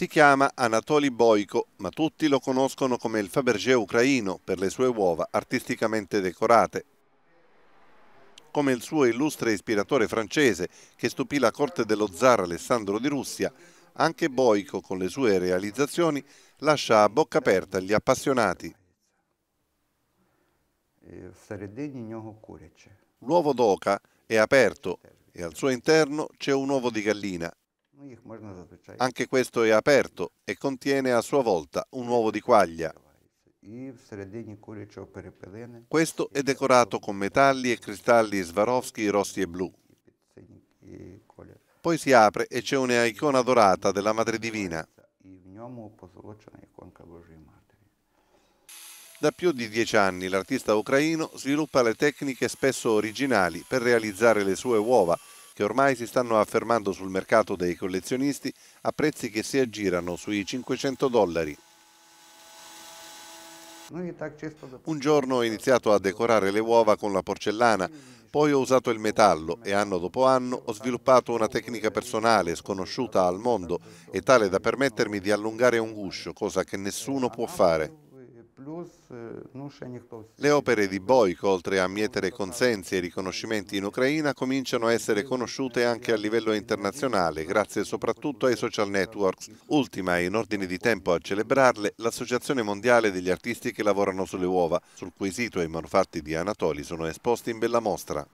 Si chiama Anatoly Boiko, ma tutti lo conoscono come il Fabergé ucraino per le sue uova artisticamente decorate. Come il suo illustre ispiratore francese che stupì la corte dello zar Alessandro di Russia, anche Boico con le sue realizzazioni lascia a bocca aperta gli appassionati. L'uovo d'oca è aperto e al suo interno c'è un uovo di gallina anche questo è aperto e contiene a sua volta un uovo di quaglia. Questo è decorato con metalli e cristalli Swarovski rossi e blu. Poi si apre e c'è una icona dorata della Madre Divina. Da più di dieci anni l'artista ucraino sviluppa le tecniche spesso originali per realizzare le sue uova che ormai si stanno affermando sul mercato dei collezionisti a prezzi che si aggirano sui 500 dollari. Un giorno ho iniziato a decorare le uova con la porcellana, poi ho usato il metallo e anno dopo anno ho sviluppato una tecnica personale sconosciuta al mondo e tale da permettermi di allungare un guscio, cosa che nessuno può fare. Э, Le opere di Boic, oltre a mietere consensi e riconoscimenti in Ucraina, cominciano a essere conosciute anche a livello internazionale, grazie soprattutto ai social networks. Ultima e in ordine di tempo a celebrarle, l'Associazione Mondiale degli Artisti che lavorano sulle uova, sul cui sito i manufatti di Anatoli sono esposti in bella mostra.